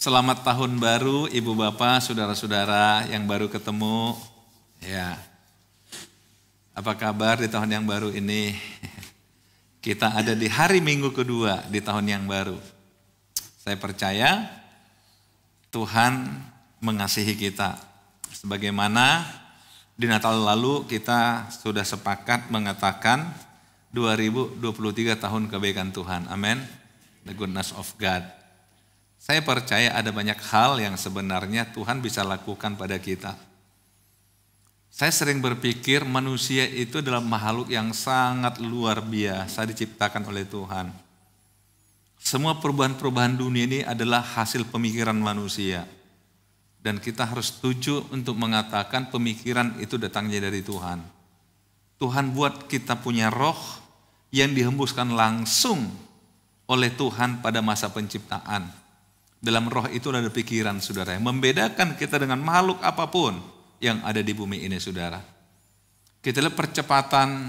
Selamat tahun baru Ibu Bapak, saudara-saudara yang baru ketemu. Ya. Apa kabar di tahun yang baru ini? Kita ada di hari Minggu kedua di tahun yang baru. Saya percaya Tuhan mengasihi kita. Sebagaimana di Natal lalu kita sudah sepakat mengatakan 2023 tahun kebaikan Tuhan. Amin. The goodness of God. Saya percaya ada banyak hal yang sebenarnya Tuhan bisa lakukan pada kita. Saya sering berpikir manusia itu adalah makhluk yang sangat luar biasa diciptakan oleh Tuhan. Semua perubahan-perubahan dunia ini adalah hasil pemikiran manusia. Dan kita harus setuju untuk mengatakan pemikiran itu datangnya dari Tuhan. Tuhan buat kita punya roh yang dihembuskan langsung oleh Tuhan pada masa penciptaan. Dalam roh itu ada pikiran saudara yang membedakan kita dengan makhluk apapun yang ada di bumi ini saudara. Kita lihat percepatan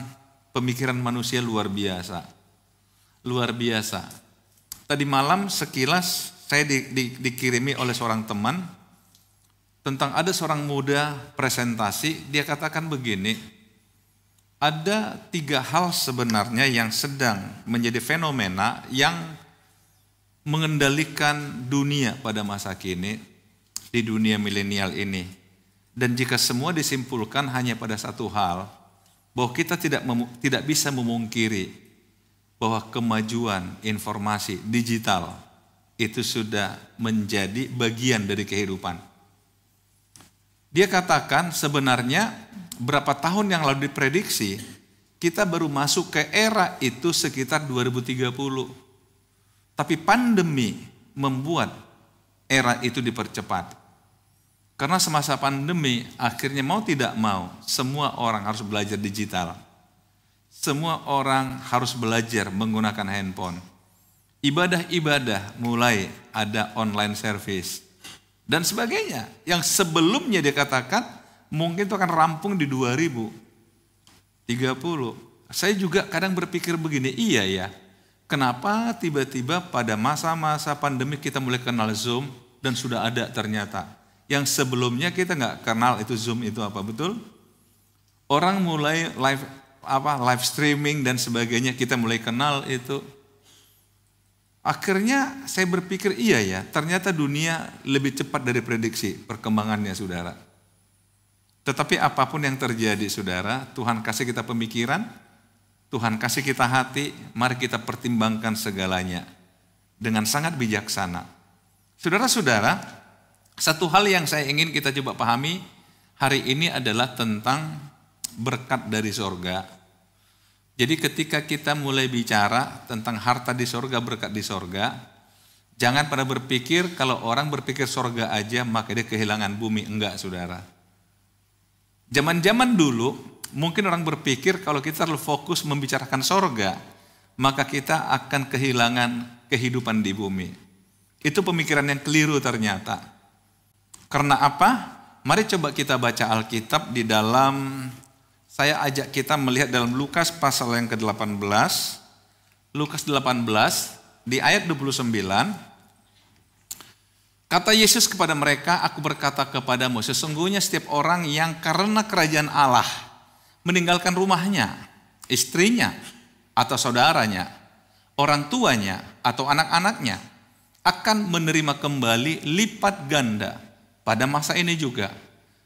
pemikiran manusia luar biasa. Luar biasa. Tadi malam sekilas saya di, di, dikirimi oleh seorang teman tentang ada seorang muda presentasi, dia katakan begini, ada tiga hal sebenarnya yang sedang menjadi fenomena yang mengendalikan dunia pada masa kini di dunia milenial ini. Dan jika semua disimpulkan hanya pada satu hal, bahwa kita tidak tidak bisa memungkiri bahwa kemajuan informasi digital itu sudah menjadi bagian dari kehidupan. Dia katakan sebenarnya berapa tahun yang lalu diprediksi kita baru masuk ke era itu sekitar 2030 tapi pandemi membuat era itu dipercepat. Karena semasa pandemi akhirnya mau tidak mau semua orang harus belajar digital. Semua orang harus belajar menggunakan handphone. Ibadah-ibadah mulai ada online service dan sebagainya. Yang sebelumnya dikatakan mungkin itu akan rampung di 2030. Saya juga kadang berpikir begini, iya ya, Kenapa tiba-tiba pada masa-masa pandemi kita mulai kenal Zoom dan sudah ada ternyata. Yang sebelumnya kita nggak kenal itu Zoom itu apa, betul? Orang mulai live apa live streaming dan sebagainya kita mulai kenal itu. Akhirnya saya berpikir iya ya, ternyata dunia lebih cepat dari prediksi perkembangannya saudara. Tetapi apapun yang terjadi saudara, Tuhan kasih kita pemikiran, Tuhan kasih kita hati, mari kita pertimbangkan segalanya dengan sangat bijaksana. Saudara-saudara, satu hal yang saya ingin kita coba pahami hari ini adalah tentang berkat dari sorga. Jadi ketika kita mulai bicara tentang harta di sorga, berkat di sorga, jangan pada berpikir kalau orang berpikir sorga aja maka dia kehilangan bumi. Enggak, saudara. Zaman-zaman dulu Mungkin orang berpikir kalau kita terlalu fokus membicarakan sorga, maka kita akan kehilangan kehidupan di bumi. Itu pemikiran yang keliru ternyata. Karena apa? Mari coba kita baca Alkitab di dalam, saya ajak kita melihat dalam Lukas pasal yang ke-18, Lukas 18, di ayat 29, Kata Yesus kepada mereka, aku berkata kepadamu, sesungguhnya setiap orang yang karena kerajaan Allah, meninggalkan rumahnya, istrinya, atau saudaranya, orang tuanya, atau anak-anaknya, akan menerima kembali lipat ganda pada masa ini juga.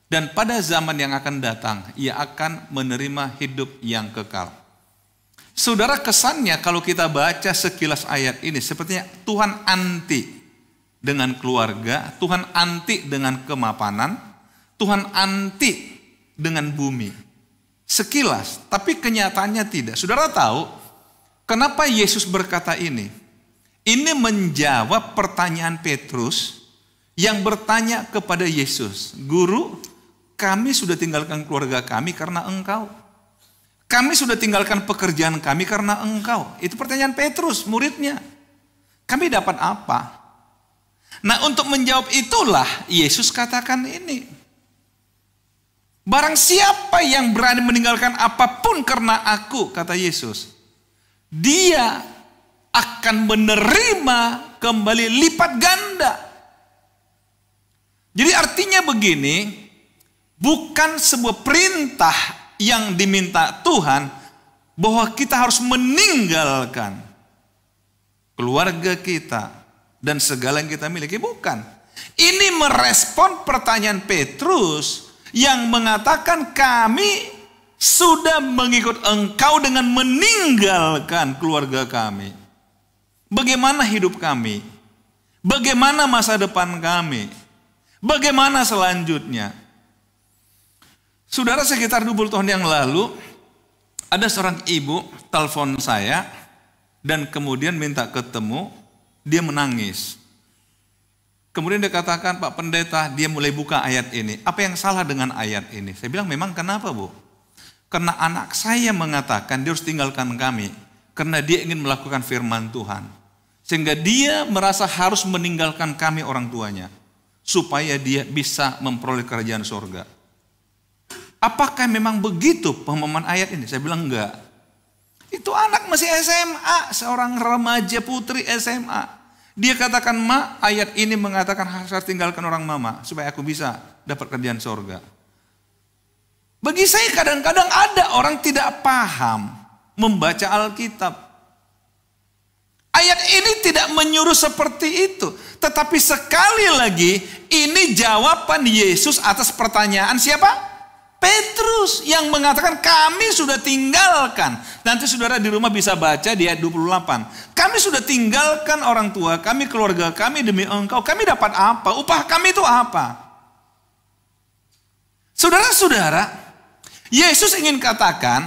Dan pada zaman yang akan datang, ia akan menerima hidup yang kekal. Saudara, kesannya kalau kita baca sekilas ayat ini, sepertinya Tuhan anti dengan keluarga, Tuhan anti dengan kemapanan, Tuhan anti dengan bumi. Sekilas, tapi kenyataannya tidak. Saudara tahu kenapa Yesus berkata ini? Ini menjawab pertanyaan Petrus yang bertanya kepada Yesus, "Guru, kami sudah tinggalkan keluarga kami karena Engkau. Kami sudah tinggalkan pekerjaan kami karena Engkau." Itu pertanyaan Petrus, muridnya. Kami dapat apa? Nah, untuk menjawab itulah Yesus katakan ini. Barang siapa yang berani meninggalkan apapun karena aku, kata Yesus, dia akan menerima kembali lipat ganda. Jadi artinya begini, bukan sebuah perintah yang diminta Tuhan bahwa kita harus meninggalkan keluarga kita dan segala yang kita miliki. Bukan. Ini merespon pertanyaan Petrus, yang mengatakan kami sudah mengikut engkau dengan meninggalkan keluarga kami. Bagaimana hidup kami? Bagaimana masa depan kami? Bagaimana selanjutnya? Saudara sekitar 20 tahun yang lalu, ada seorang ibu telepon saya dan kemudian minta ketemu, dia menangis. Kemudian dia katakan, Pak Pendeta, dia mulai buka ayat ini. Apa yang salah dengan ayat ini? Saya bilang, memang kenapa Bu? Karena anak saya mengatakan dia harus tinggalkan kami. Karena dia ingin melakukan firman Tuhan. Sehingga dia merasa harus meninggalkan kami orang tuanya. Supaya dia bisa memperoleh kerajaan surga. Apakah memang begitu pemahaman ayat ini? Saya bilang enggak. Itu anak masih SMA, seorang remaja putri SMA. Dia katakan, Ma, ayat ini mengatakan harus tinggalkan orang mama supaya aku bisa dapat kerjaan sorga. Bagi saya kadang-kadang ada orang tidak paham membaca Alkitab. Ayat ini tidak menyuruh seperti itu. Tetapi sekali lagi ini jawaban Yesus atas pertanyaan siapa? Petrus yang mengatakan kami sudah tinggalkan. Nanti saudara di rumah bisa baca di ayat 28. Kami sudah tinggalkan orang tua kami, keluarga kami demi engkau. Kami dapat apa? Upah kami itu apa? Saudara-saudara, Yesus ingin katakan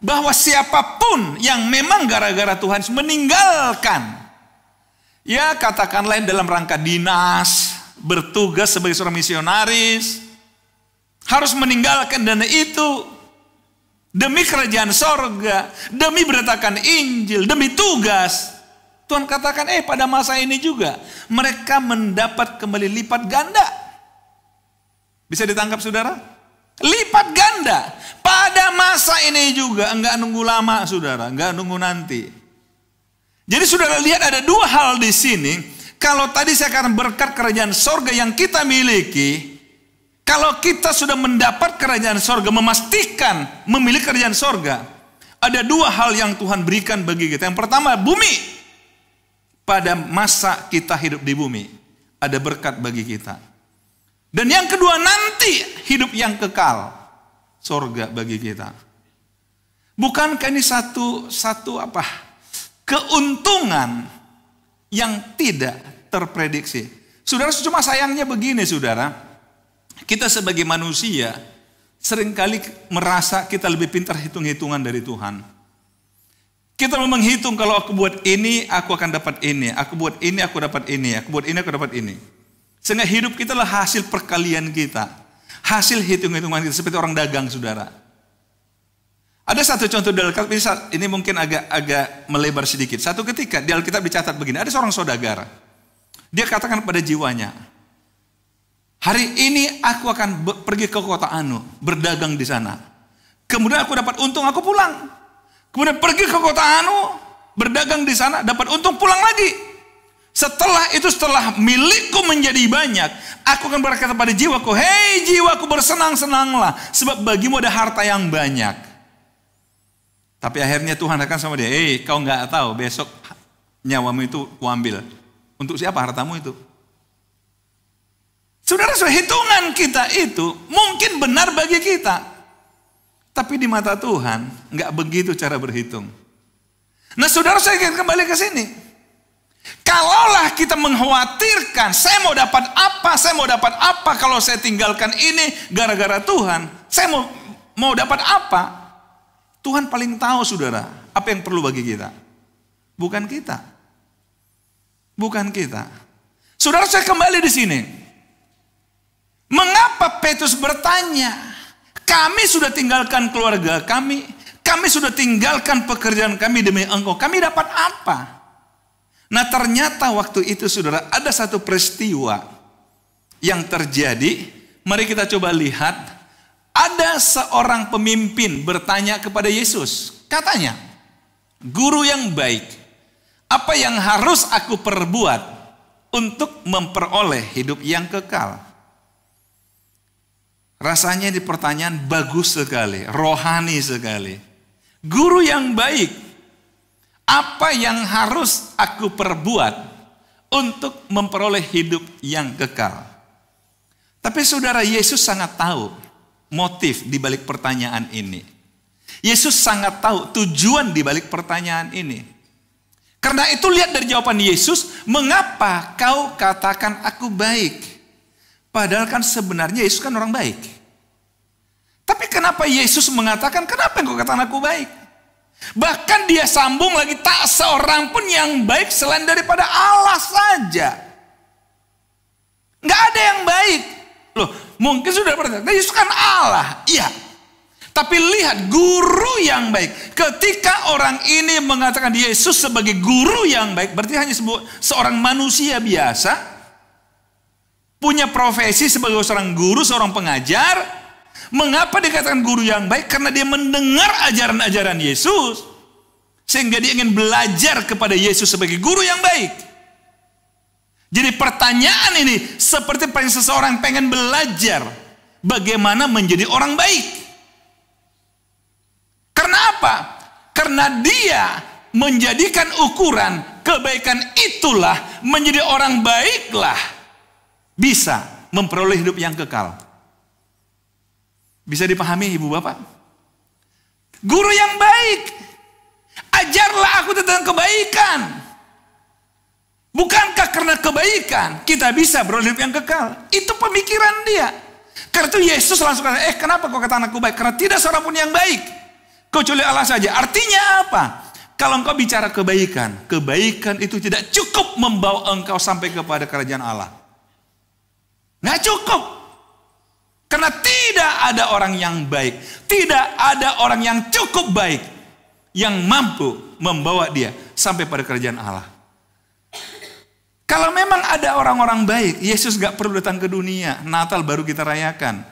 bahwa siapapun yang memang gara-gara Tuhan meninggalkan. Ya katakan lain dalam rangka dinas, bertugas sebagai seorang misionaris, harus meninggalkan dana itu demi kerajaan sorga, demi beritakan Injil, demi tugas. Tuhan katakan, eh pada masa ini juga mereka mendapat kembali lipat ganda. Bisa ditangkap saudara? Lipat ganda. Pada masa ini juga enggak nunggu lama saudara, enggak nunggu nanti. Jadi saudara lihat ada dua hal di sini. Kalau tadi saya akan berkat kerajaan sorga yang kita miliki, kalau kita sudah mendapat kerajaan sorga, memastikan memilih kerajaan sorga, ada dua hal yang Tuhan berikan bagi kita. Yang pertama, bumi. Pada masa kita hidup di bumi, ada berkat bagi kita. Dan yang kedua, nanti hidup yang kekal, sorga bagi kita. Bukankah ini satu satu apa? Keuntungan yang tidak terprediksi. Saudara, cuma sayangnya begini, saudara. Kita sebagai manusia seringkali merasa kita lebih pintar hitung-hitungan dari Tuhan. Kita memang hitung kalau aku buat ini, aku akan dapat ini. Aku buat ini, aku dapat ini. Aku buat ini, aku dapat ini. Sehingga hidup kita adalah hasil perkalian kita. Hasil hitung-hitungan kita. Seperti orang dagang, saudara. Ada satu contoh di Alkitab, ini, ini mungkin agak agak melebar sedikit. Satu ketika di Alkitab dicatat begini, ada seorang saudagar. Dia katakan pada jiwanya, Hari ini aku akan pergi ke kota Anu, berdagang di sana. Kemudian aku dapat untung, aku pulang. Kemudian pergi ke kota Anu, berdagang di sana, dapat untung, pulang lagi. Setelah itu setelah milikku menjadi banyak, aku akan berkata pada jiwaku, "Hei jiwaku bersenang-senanglah sebab bagimu ada harta yang banyak." Tapi akhirnya Tuhan akan sama dia, "Hei, eh, kau nggak tahu besok nyawamu itu kuambil. Untuk siapa hartamu itu?" Saudara, hitungan kita itu mungkin benar bagi kita. Tapi di mata Tuhan, nggak begitu cara berhitung. Nah saudara saya ingin kembali ke sini. Kalaulah kita mengkhawatirkan, saya mau dapat apa, saya mau dapat apa kalau saya tinggalkan ini gara-gara Tuhan. Saya mau mau dapat apa? Tuhan paling tahu saudara, apa yang perlu bagi kita. Bukan kita. Bukan kita. Saudara saya kembali di sini. Mengapa Petrus bertanya? Kami sudah tinggalkan keluarga kami. Kami sudah tinggalkan pekerjaan kami demi engkau. Kami dapat apa? Nah ternyata waktu itu saudara ada satu peristiwa yang terjadi. Mari kita coba lihat. Ada seorang pemimpin bertanya kepada Yesus. Katanya, guru yang baik, apa yang harus aku perbuat untuk memperoleh hidup yang kekal? Rasanya di pertanyaan bagus sekali, rohani sekali. Guru yang baik, apa yang harus aku perbuat untuk memperoleh hidup yang kekal? Tapi saudara Yesus sangat tahu motif di balik pertanyaan ini. Yesus sangat tahu tujuan di balik pertanyaan ini. Karena itu lihat dari jawaban Yesus, mengapa kau katakan aku baik? Padahal kan sebenarnya Yesus kan orang baik. Tapi kenapa Yesus mengatakan, kenapa engkau katakan aku baik? Bahkan dia sambung lagi, tak seorang pun yang baik selain daripada Allah saja. Gak ada yang baik. Loh, mungkin sudah pernah, nah, Yesus kan Allah. Iya, tapi lihat guru yang baik. Ketika orang ini mengatakan Yesus sebagai guru yang baik, berarti hanya seorang manusia biasa punya profesi sebagai seorang guru, seorang pengajar. Mengapa dikatakan guru yang baik? Karena dia mendengar ajaran-ajaran Yesus. Sehingga dia ingin belajar kepada Yesus sebagai guru yang baik. Jadi pertanyaan ini seperti seseorang pengen belajar bagaimana menjadi orang baik. Karena apa? Karena dia menjadikan ukuran kebaikan itulah menjadi orang baiklah bisa memperoleh hidup yang kekal. Bisa dipahami ibu bapak? Guru yang baik. Ajarlah aku tentang kebaikan. Bukankah karena kebaikan kita bisa beroleh hidup yang kekal? Itu pemikiran dia. Karena itu Yesus langsung kata, eh kenapa kau kata anakku baik? Karena tidak seorang pun yang baik. kau Kecuali Allah saja. Artinya apa? Kalau engkau bicara kebaikan, kebaikan itu tidak cukup membawa engkau sampai kepada kerajaan Allah. Nggak cukup. Karena tidak ada orang yang baik. Tidak ada orang yang cukup baik. Yang mampu membawa dia sampai pada kerajaan Allah. Kalau memang ada orang-orang baik, Yesus nggak perlu datang ke dunia. Natal baru kita rayakan.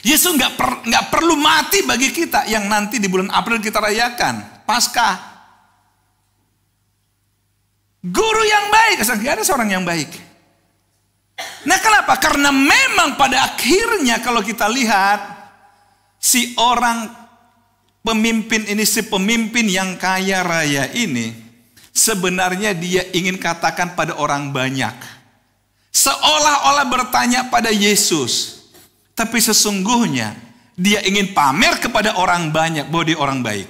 Yesus nggak per, perlu mati bagi kita yang nanti di bulan April kita rayakan. Paskah. Guru yang baik, gak ada seorang yang baik. Nah kenapa? Karena memang pada akhirnya kalau kita lihat si orang pemimpin ini, si pemimpin yang kaya raya ini sebenarnya dia ingin katakan pada orang banyak. Seolah-olah bertanya pada Yesus. Tapi sesungguhnya dia ingin pamer kepada orang banyak bahwa dia orang baik.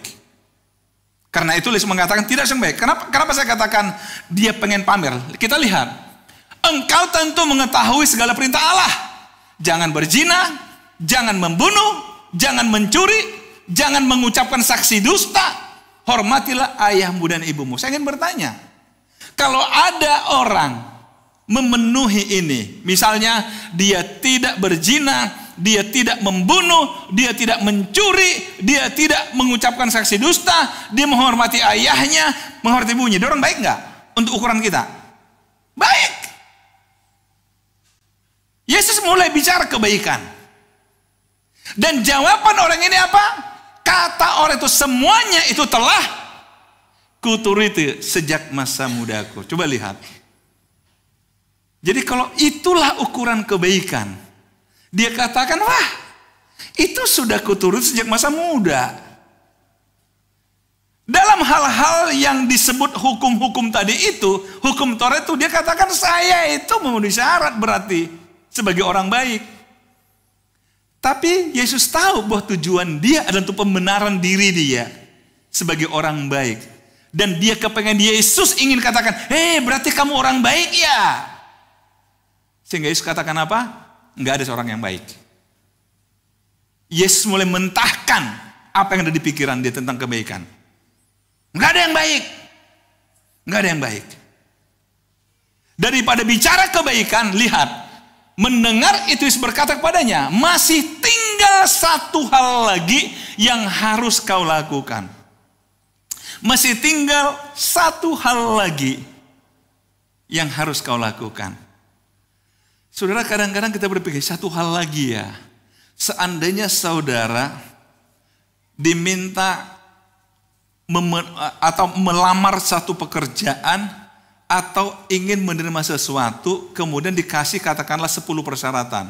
Karena itu Yesus mengatakan tidak sembaik. Kenapa, kenapa saya katakan dia pengen pamer? Kita lihat Engkau tentu mengetahui segala perintah Allah. Jangan berzina, jangan membunuh, jangan mencuri, jangan mengucapkan saksi dusta. Hormatilah ayahmu dan ibumu. Saya ingin bertanya, kalau ada orang memenuhi ini, misalnya dia tidak berzina, dia tidak membunuh, dia tidak mencuri, dia tidak mengucapkan saksi dusta, dia menghormati ayahnya, menghormati ibunya. Dia orang baik nggak? Untuk ukuran kita, baik. Yesus mulai bicara kebaikan. Dan jawaban orang ini apa? Kata orang itu semuanya itu telah kuturiti sejak masa mudaku. Coba lihat. Jadi kalau itulah ukuran kebaikan. Dia katakan, wah itu sudah kuturut sejak masa muda. Dalam hal-hal yang disebut hukum-hukum tadi itu, hukum Taurat itu dia katakan saya itu memenuhi syarat berarti sebagai orang baik. Tapi Yesus tahu bahwa tujuan dia adalah untuk pembenaran diri dia sebagai orang baik. Dan dia kepengen Yesus ingin katakan, hei berarti kamu orang baik ya. Sehingga Yesus katakan apa? Enggak ada seorang yang baik. Yesus mulai mentahkan apa yang ada di pikiran dia tentang kebaikan. Enggak ada yang baik. Enggak ada yang baik. Daripada bicara kebaikan, lihat mendengar itu Yesus berkata kepadanya, masih tinggal satu hal lagi yang harus kau lakukan. Masih tinggal satu hal lagi yang harus kau lakukan. Saudara kadang-kadang kita berpikir satu hal lagi ya. Seandainya saudara diminta atau melamar satu pekerjaan atau ingin menerima sesuatu, kemudian dikasih katakanlah sepuluh persyaratan.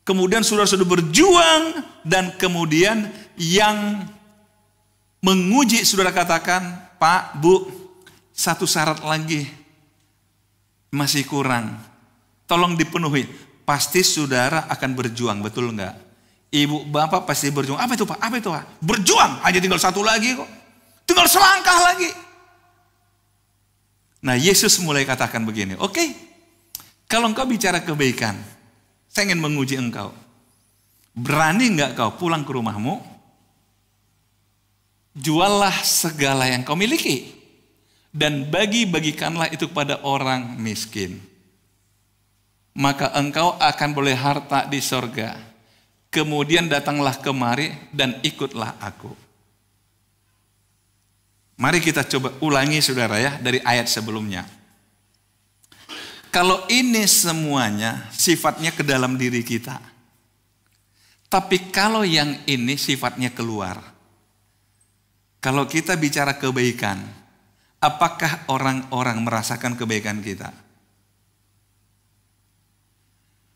Kemudian saudara sudah berjuang dan kemudian yang menguji saudara katakan, Pak, Bu, satu syarat lagi masih kurang. Tolong dipenuhi. Pasti saudara akan berjuang, betul enggak? Ibu bapak pasti berjuang. Apa itu pak? Apa itu pak? Berjuang. Hanya tinggal satu lagi kok. Tinggal selangkah lagi. Nah Yesus mulai katakan begini, oke, okay, kalau engkau bicara kebaikan, saya ingin menguji engkau. Berani enggak kau pulang ke rumahmu? Juallah segala yang kau miliki dan bagi-bagikanlah itu kepada orang miskin. Maka engkau akan boleh harta di sorga. Kemudian datanglah kemari dan ikutlah aku. Mari kita coba ulangi saudara ya dari ayat sebelumnya. Kalau ini semuanya sifatnya ke dalam diri kita. Tapi kalau yang ini sifatnya keluar. Kalau kita bicara kebaikan, apakah orang-orang merasakan kebaikan kita?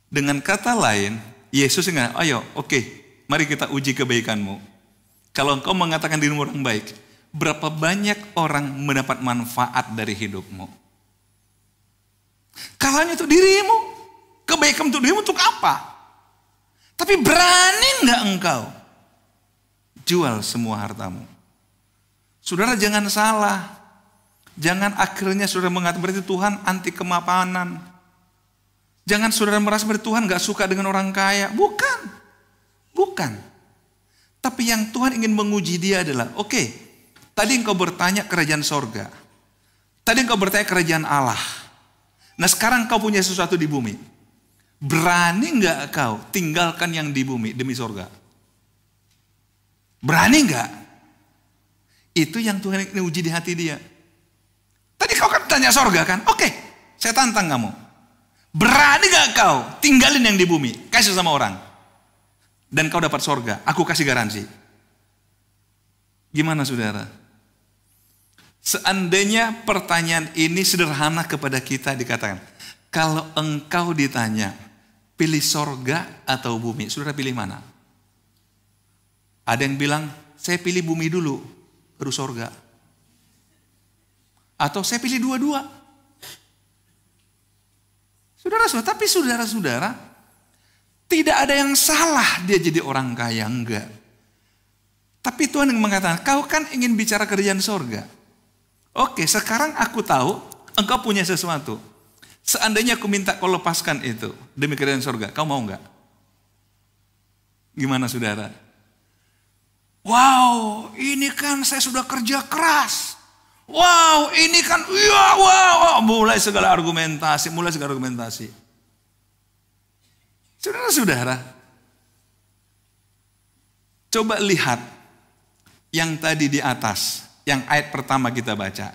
Dengan kata lain, Yesus enggak, ayo, oke, okay, mari kita uji kebaikanmu. Kalau engkau mengatakan dirimu orang baik, berapa banyak orang mendapat manfaat dari hidupmu. Kalahnya untuk dirimu, kebaikan untuk dirimu untuk apa? Tapi berani nggak engkau jual semua hartamu? Saudara jangan salah, jangan akhirnya saudara mengatakan berarti Tuhan anti kemapanan. Jangan saudara merasa berarti Tuhan nggak suka dengan orang kaya, bukan, bukan. Tapi yang Tuhan ingin menguji dia adalah, oke, okay, Tadi engkau bertanya kerajaan sorga. Tadi engkau bertanya kerajaan Allah. Nah sekarang kau punya sesuatu di bumi. Berani nggak kau tinggalkan yang di bumi demi sorga? Berani nggak? Itu yang Tuhan ini uji di hati dia. Tadi kau kan tanya sorga kan? Oke, saya tantang kamu. Berani gak kau tinggalin yang di bumi? Kasih sama orang. Dan kau dapat sorga. Aku kasih garansi. Gimana saudara? Seandainya pertanyaan ini sederhana kepada kita dikatakan, kalau engkau ditanya, pilih sorga atau bumi, saudara pilih mana? Ada yang bilang, saya pilih bumi dulu, baru sorga. Atau saya pilih dua-dua. Saudara-saudara, tapi saudara-saudara, tidak ada yang salah dia jadi orang kaya, enggak. Tapi Tuhan yang mengatakan, kau kan ingin bicara kerjaan sorga. Oke, sekarang aku tahu engkau punya sesuatu. Seandainya aku minta kau lepaskan itu demi kerajaan sorga, kau mau nggak? Gimana saudara? Wow, ini kan saya sudah kerja keras. Wow, ini kan, ya, wow, wow, mulai segala argumentasi, mulai segala argumentasi. Saudara-saudara, coba lihat yang tadi di atas yang ayat pertama kita baca.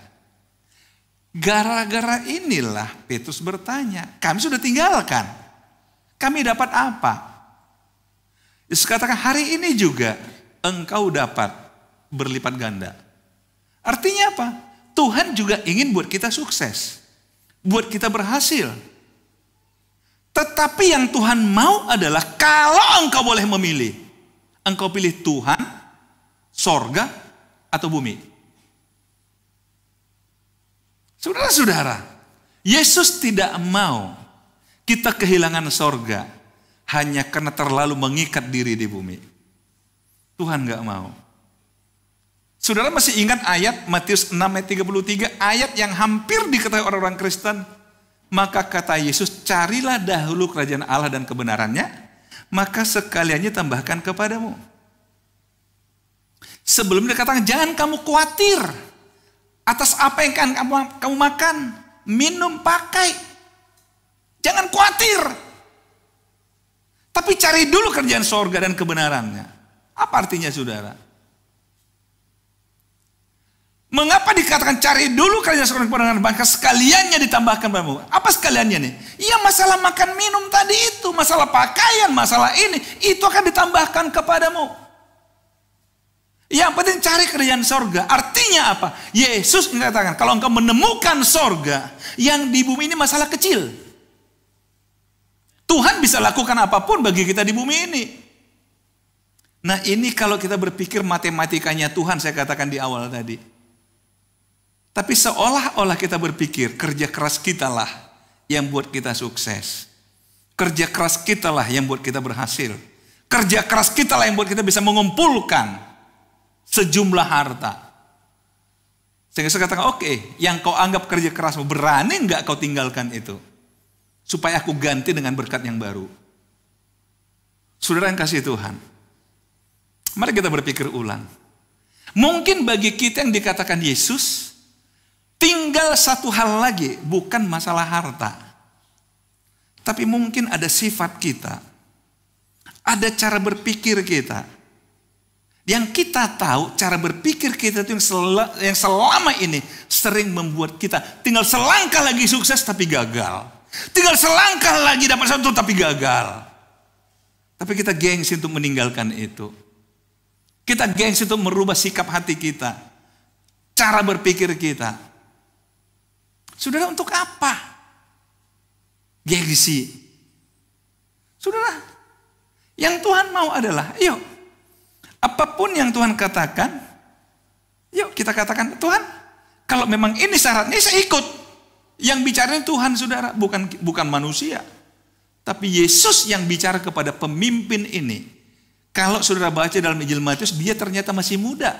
Gara-gara inilah Petrus bertanya, kami sudah tinggalkan. Kami dapat apa? Yesus katakan hari ini juga engkau dapat berlipat ganda. Artinya apa? Tuhan juga ingin buat kita sukses. Buat kita berhasil. Tetapi yang Tuhan mau adalah kalau engkau boleh memilih. Engkau pilih Tuhan, sorga, atau bumi. Saudara-saudara, Yesus tidak mau kita kehilangan sorga hanya karena terlalu mengikat diri di bumi. Tuhan gak mau. Saudara masih ingat ayat Matius 6 ayat 33, ayat yang hampir diketahui orang-orang Kristen. Maka kata Yesus, carilah dahulu kerajaan Allah dan kebenarannya, maka sekaliannya tambahkan kepadamu. Sebelum dikatakan, jangan kamu khawatir. Atas apa yang akan kamu, kamu makan, minum, pakai. Jangan khawatir. Tapi cari dulu kerjaan sorga dan kebenarannya. Apa artinya saudara? Mengapa dikatakan cari dulu kerjaan sorga dan kebenaran bangka sekaliannya ditambahkan padamu? Apa sekaliannya nih? Iya masalah makan minum tadi itu, masalah pakaian, masalah ini, itu akan ditambahkan kepadamu. Yang penting cari kerjaan sorga. Artinya apa? Yesus mengatakan, kalau engkau menemukan sorga, yang di bumi ini masalah kecil. Tuhan bisa lakukan apapun bagi kita di bumi ini. Nah ini kalau kita berpikir matematikanya Tuhan, saya katakan di awal tadi. Tapi seolah-olah kita berpikir kerja keras kita lah yang buat kita sukses. Kerja keras kita lah yang buat kita berhasil. Kerja keras kita lah yang buat kita bisa mengumpulkan sejumlah harta. Sehingga saya katakan, oke, okay, yang kau anggap kerja kerasmu, berani nggak kau tinggalkan itu? Supaya aku ganti dengan berkat yang baru. Saudara yang kasih Tuhan, mari kita berpikir ulang. Mungkin bagi kita yang dikatakan Yesus, tinggal satu hal lagi, bukan masalah harta. Tapi mungkin ada sifat kita, ada cara berpikir kita, yang kita tahu cara berpikir kita itu yang, selama ini sering membuat kita tinggal selangkah lagi sukses tapi gagal. Tinggal selangkah lagi dapat satu tapi gagal. Tapi kita gengsi untuk meninggalkan itu. Kita gengsi untuk merubah sikap hati kita. Cara berpikir kita. Sudahlah untuk apa? Gengsi. Sudahlah, yang Tuhan mau adalah, yuk Apapun yang Tuhan katakan, yuk kita katakan, Tuhan, kalau memang ini syaratnya saya ikut. Yang bicaranya Tuhan saudara, bukan bukan manusia. Tapi Yesus yang bicara kepada pemimpin ini. Kalau saudara baca dalam Injil Matius, dia ternyata masih muda.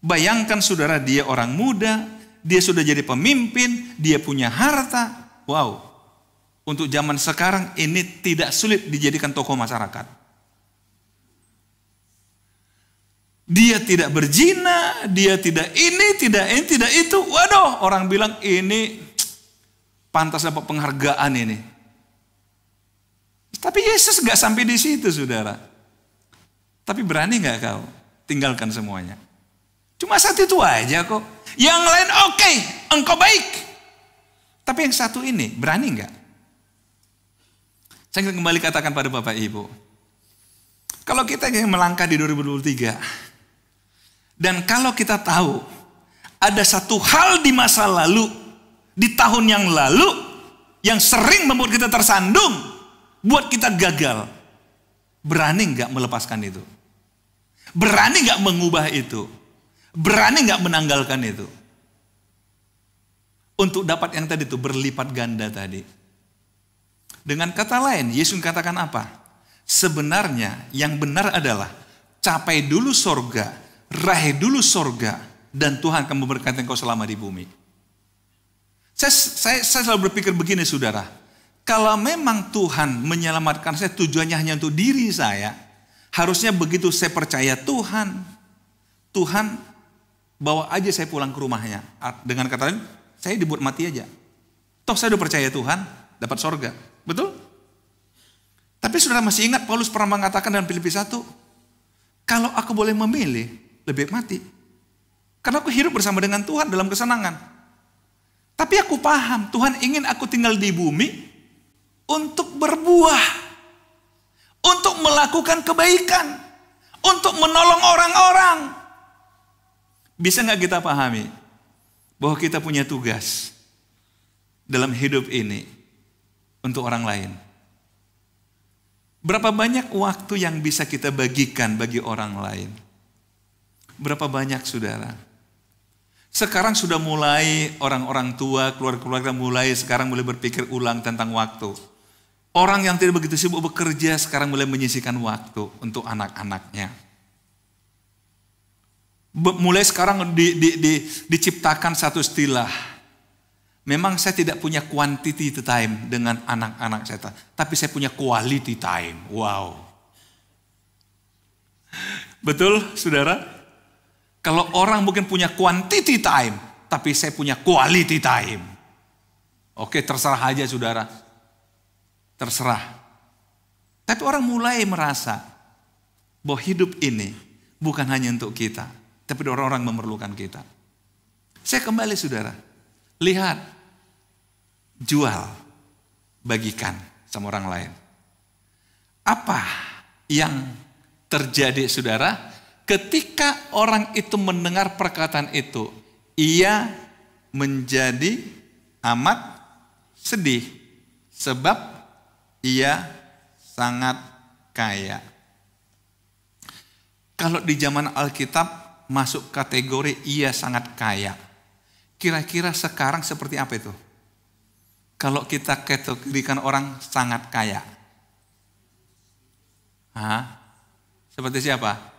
Bayangkan saudara dia orang muda, dia sudah jadi pemimpin, dia punya harta. Wow, untuk zaman sekarang ini tidak sulit dijadikan tokoh masyarakat. Dia tidak berzina, dia tidak ini, tidak ini, tidak itu. Waduh, orang bilang ini pantas dapat penghargaan ini. Tapi Yesus nggak sampai di situ, saudara. Tapi berani nggak kau tinggalkan semuanya? Cuma satu itu aja kok. Yang lain oke, okay, engkau baik. Tapi yang satu ini berani nggak? Saya kembali katakan pada Bapak Ibu. Kalau kita ingin melangkah di 2023, dan kalau kita tahu ada satu hal di masa lalu, di tahun yang lalu, yang sering membuat kita tersandung, buat kita gagal. Berani nggak melepaskan itu? Berani nggak mengubah itu? Berani nggak menanggalkan itu? Untuk dapat yang tadi itu berlipat ganda tadi. Dengan kata lain, Yesus katakan apa? Sebenarnya yang benar adalah capai dulu sorga, raih dulu sorga dan Tuhan akan memberkati engkau selama di bumi. Saya, saya, saya selalu berpikir begini saudara, kalau memang Tuhan menyelamatkan saya tujuannya hanya untuk diri saya, harusnya begitu saya percaya Tuhan, Tuhan bawa aja saya pulang ke rumahnya. Ah, dengan kata lain, saya dibuat mati aja. Toh saya udah percaya Tuhan, dapat sorga. Betul? Tapi saudara masih ingat Paulus pernah mengatakan dalam Filipi 1, kalau aku boleh memilih, lebih baik mati. Karena aku hidup bersama dengan Tuhan dalam kesenangan. Tapi aku paham, Tuhan ingin aku tinggal di bumi untuk berbuah. Untuk melakukan kebaikan. Untuk menolong orang-orang. Bisa nggak kita pahami bahwa kita punya tugas dalam hidup ini untuk orang lain? Berapa banyak waktu yang bisa kita bagikan bagi orang lain? Berapa banyak saudara? Sekarang sudah mulai orang-orang tua, keluarga-keluarga mulai sekarang mulai berpikir ulang tentang waktu. Orang yang tidak begitu sibuk bekerja sekarang mulai menyisihkan waktu untuk anak-anaknya. Mulai sekarang di, di, di, diciptakan satu istilah Memang saya tidak punya quantity time dengan anak-anak saya, tapi saya punya quality time. Wow. Betul, saudara? Kalau orang mungkin punya quantity time, tapi saya punya quality time. Oke, terserah aja saudara. Terserah. Tapi orang mulai merasa bahwa hidup ini bukan hanya untuk kita, tapi orang-orang memerlukan kita. Saya kembali saudara, lihat, jual, bagikan sama orang lain. Apa yang terjadi saudara Ketika orang itu mendengar perkataan itu, ia menjadi amat sedih sebab ia sangat kaya. Kalau di zaman Alkitab masuk kategori ia sangat kaya. Kira-kira sekarang seperti apa itu? Kalau kita kategorikan orang sangat kaya. Hah? Seperti siapa?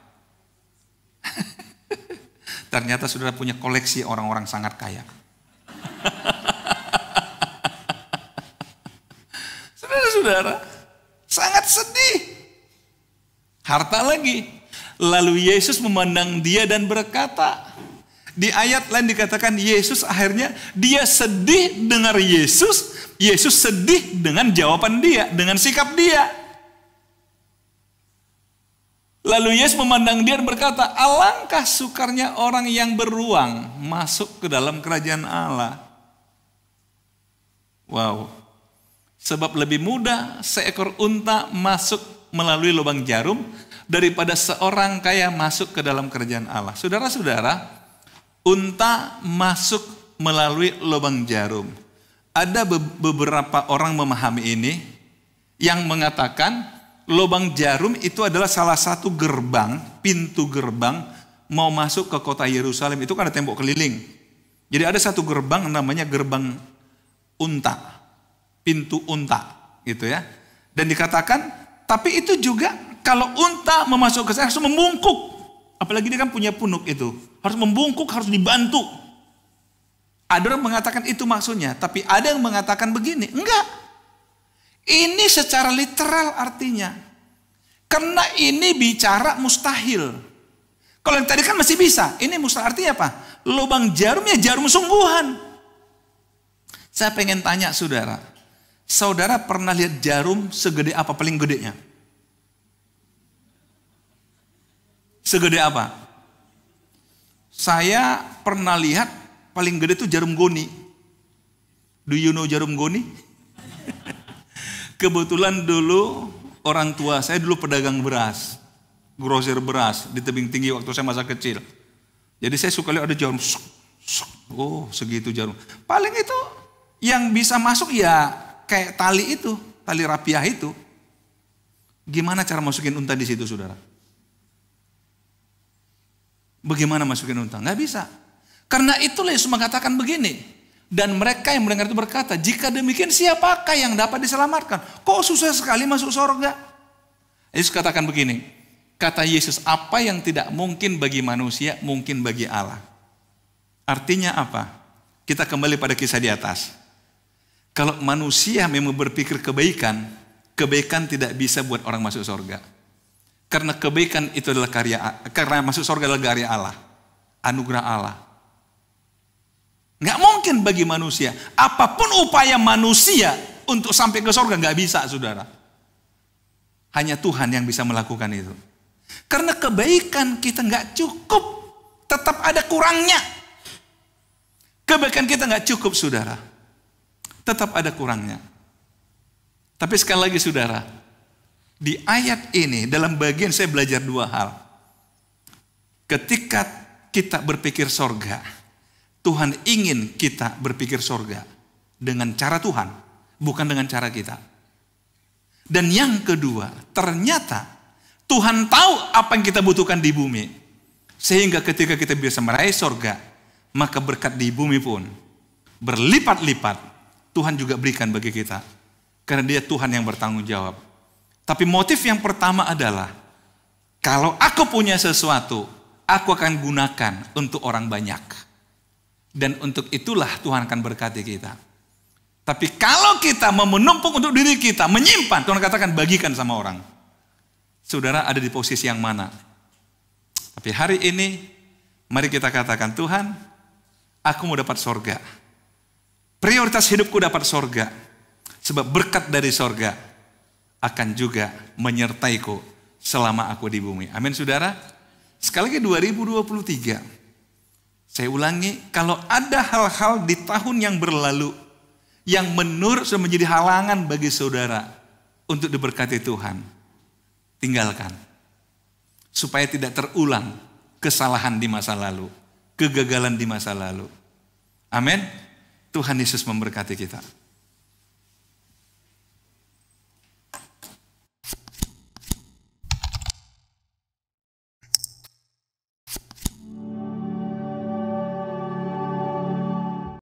Ternyata saudara punya koleksi orang-orang sangat kaya. Saudara-saudara, sangat sedih. Harta lagi. Lalu Yesus memandang dia dan berkata, di ayat lain dikatakan Yesus akhirnya dia sedih dengar Yesus, Yesus sedih dengan jawaban dia, dengan sikap dia. Lalu Yesus memandang dia dan berkata, "Alangkah sukarnya orang yang beruang masuk ke dalam kerajaan Allah." Wow. Sebab lebih mudah seekor unta masuk melalui lubang jarum daripada seorang kaya masuk ke dalam kerajaan Allah. Saudara-saudara, unta masuk melalui lubang jarum. Ada beberapa orang memahami ini yang mengatakan Lobang jarum itu adalah salah satu gerbang, pintu gerbang mau masuk ke kota Yerusalem. Itu kan ada tembok keliling. Jadi ada satu gerbang namanya gerbang unta. Pintu unta gitu ya. Dan dikatakan, tapi itu juga kalau unta memasuk ke sana harus membungkuk. Apalagi dia kan punya punuk itu. Harus membungkuk, harus dibantu. Ada yang mengatakan itu maksudnya, tapi ada yang mengatakan begini, enggak. Ini secara literal artinya. Karena ini bicara mustahil. Kalau yang tadi kan masih bisa. Ini mustahil artinya apa? Lubang jarumnya jarum sungguhan. Saya pengen tanya saudara. Saudara pernah lihat jarum segede apa? Paling gedenya. Segede apa? Saya pernah lihat paling gede itu jarum goni. Do you know jarum goni? Kebetulan dulu orang tua saya dulu pedagang beras, grosir beras di tebing tinggi waktu saya masa kecil. Jadi saya suka lihat ada jarum, suk, suk. oh segitu jarum. Paling itu yang bisa masuk ya kayak tali itu, tali rapiah itu. Gimana cara masukin unta di situ saudara? Bagaimana masukin unta? Nggak bisa. Karena itulah Yesus mengatakan begini. Dan mereka yang mendengar itu berkata, jika demikian siapakah yang dapat diselamatkan? Kok susah sekali masuk surga? Yesus katakan begini, kata Yesus, apa yang tidak mungkin bagi manusia, mungkin bagi Allah. Artinya apa? Kita kembali pada kisah di atas. Kalau manusia memang berpikir kebaikan, kebaikan tidak bisa buat orang masuk surga, Karena kebaikan itu adalah karya, karena masuk surga adalah karya Allah. Anugerah Allah Nggak mungkin bagi manusia. Apapun upaya manusia untuk sampai ke sorga, nggak bisa saudara. Hanya Tuhan yang bisa melakukan itu. Karena kebaikan kita nggak cukup. Tetap ada kurangnya. Kebaikan kita nggak cukup saudara. Tetap ada kurangnya. Tapi sekali lagi saudara, di ayat ini dalam bagian saya belajar dua hal. Ketika kita berpikir sorga, Tuhan ingin kita berpikir sorga dengan cara Tuhan, bukan dengan cara kita. Dan yang kedua, ternyata Tuhan tahu apa yang kita butuhkan di bumi. Sehingga ketika kita bisa meraih sorga, maka berkat di bumi pun berlipat-lipat Tuhan juga berikan bagi kita. Karena dia Tuhan yang bertanggung jawab. Tapi motif yang pertama adalah, kalau aku punya sesuatu, aku akan gunakan untuk orang banyak. Dan untuk itulah Tuhan akan berkati kita. Tapi kalau kita mau menumpuk untuk diri kita, menyimpan, Tuhan katakan bagikan sama orang. Saudara ada di posisi yang mana? Tapi hari ini, mari kita katakan, Tuhan, aku mau dapat sorga. Prioritas hidupku dapat sorga. Sebab berkat dari sorga akan juga menyertaiku selama aku di bumi. Amin saudara. Sekali lagi 2023. Saya ulangi, kalau ada hal-hal di tahun yang berlalu yang menurut sudah menjadi halangan bagi saudara untuk diberkati Tuhan, tinggalkan. Supaya tidak terulang kesalahan di masa lalu, kegagalan di masa lalu. Amin. Tuhan Yesus memberkati kita.